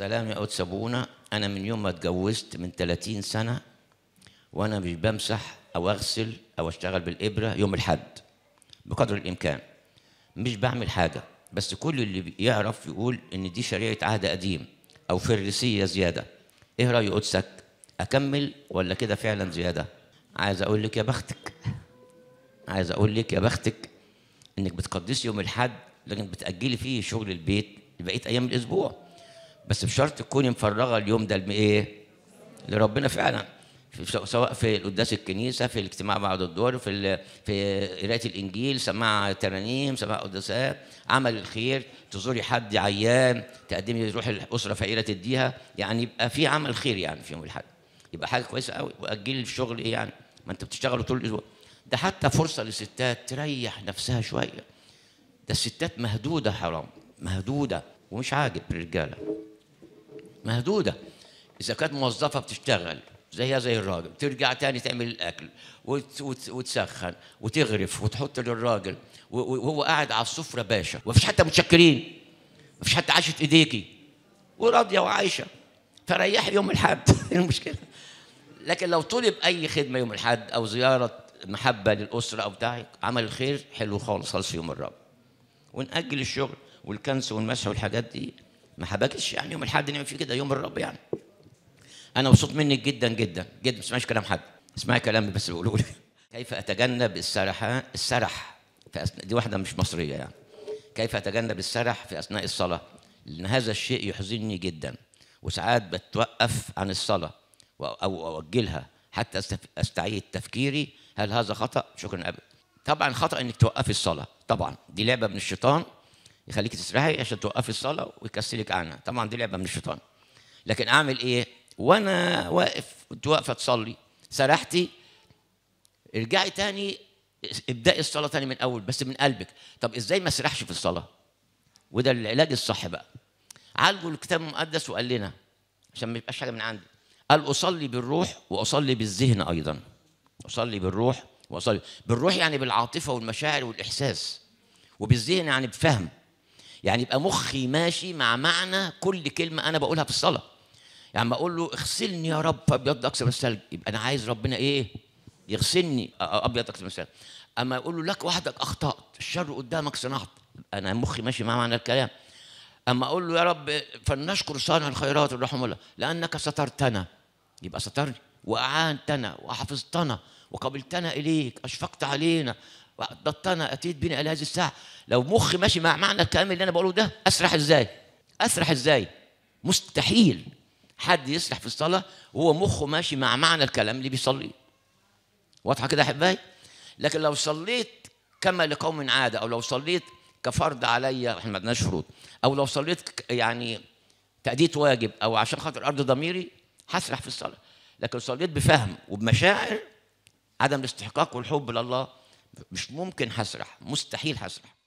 سلام يا قدس ابونا انا من يوم ما اتجوزت من 30 سنه وانا مش بمسح او اغسل او اشتغل بالابره يوم الحد بقدر الامكان مش بعمل حاجه بس كل اللي يعرف يقول ان دي شريعه عهد قديم او فرسية زياده ايه راي قدسك اكمل ولا كده فعلا زياده عايز اقول لك يا بختك عايز اقول لك يا بختك انك بتقدسي يوم الحد لكن بتاجلي فيه شغل البيت بقيه ايام الاسبوع بس بشرط تكوني مفرغه اليوم ده لايه؟ لربنا فعلا في سواء في قداس الكنيسه في الاجتماع بعد الدور في في قرايه الانجيل سماع ترانيم سماع قداسات عمل الخير تزوري حد عيان تقدمي روح الاسره فقيره تديها يعني يبقى في عمل خير يعني في يوم الاحد يبقى حاجه كويسه قوي واجل الشغل ايه يعني ما انت بتشتغلوا طول الاسبوع ده حتى فرصه للستات تريح نفسها شويه ده الستات مهدوده حرام مهدوده ومش عاجب للرجاله مهدوده اذا كانت موظفه بتشتغل زيها زي الراجل ترجع تاني تعمل الاكل وتسخن وتغرف وتحط للراجل وهو قاعد على السفره باشا ومفيش حتى متشكرين مفيش حتى عاشت ايديكي وراضيه وعايشه فريحي يوم الاحد إيه المشكله لكن لو طلب اي خدمه يوم الاحد او زياره محبه للاسره او بتاع عمل الخير حلو خالص خالص يوم الرب ونأجل الشغل والكنس والمسح والحاجات دي ما حبكتش يعني يوم الاحد نعمل فيه كده يوم الرب يعني انا مبسوط منك جدا جدا جدا ما تسمعيش كلام حد اسمعي كلامي بس بقوله لي كيف اتجنب السرح السرح في أثناء دي واحده مش مصريه يعني كيف اتجنب السرح في اثناء الصلاه لان هذا الشيء يحزنني جدا وساعات بتوقف عن الصلاه او اوجلها حتى استعيد تفكيري هل هذا خطا شكرا ابدا طبعا خطا انك توقفي الصلاه طبعا دي لعبه من الشيطان يخليك تسرحي عشان توقفي الصلاه ويكسلك عنها طبعا دي لعبه من الشيطان لكن اعمل ايه وانا واقف كنت واقفه تصلي سرحتي ارجعي تاني ابدأي الصلاة تاني من أول بس من قلبك طب إزاي ما سرحش في الصلاة وده العلاج الصح بقى عالجوا الكتاب المقدس وقال لنا عشان ما يبقاش حاجة من عندي قال أصلي بالروح وأصلي بالذهن أيضا أصلي بالروح وأصلي بالروح يعني بالعاطفة والمشاعر والإحساس وبالذهن يعني بفهم يعني يبقى مخي ماشي مع معنى كل كلمه انا بقولها في الصلاه يعني ما اقول له اغسلني يا رب ابيض اكثر من الثلج يبقى انا عايز ربنا ايه يغسلني ابيض اكثر من الثلج اما اقول له لك وحدك اخطات الشر قدامك صنعت انا مخي ماشي مع معنى الكلام اما اقول له يا رب فلنشكر صانع الخيرات الرحمه الله لانك سترتنا يبقى سترني واعانتنا وحفظتنا وقبلتنا اليك اشفقت علينا انا اتيت بنا الى هذه الساعه لو مخي ماشي مع معنى الكلام اللي انا بقوله ده اسرح ازاي اسرح ازاي مستحيل حد يسرح في الصلاه وهو مخه ماشي مع معنى الكلام اللي بيصليه واضحه كده يا احبائي لكن لو صليت كما لقوم عاده او لو صليت كفرض عليا احنا ما عندناش فروض او لو صليت يعني تاديه واجب او عشان خاطر ارض ضميري هسرح في الصلاه لكن صليت بفهم وبمشاعر عدم الاستحقاق والحب لله مش ممكن هسرح مستحيل هسرح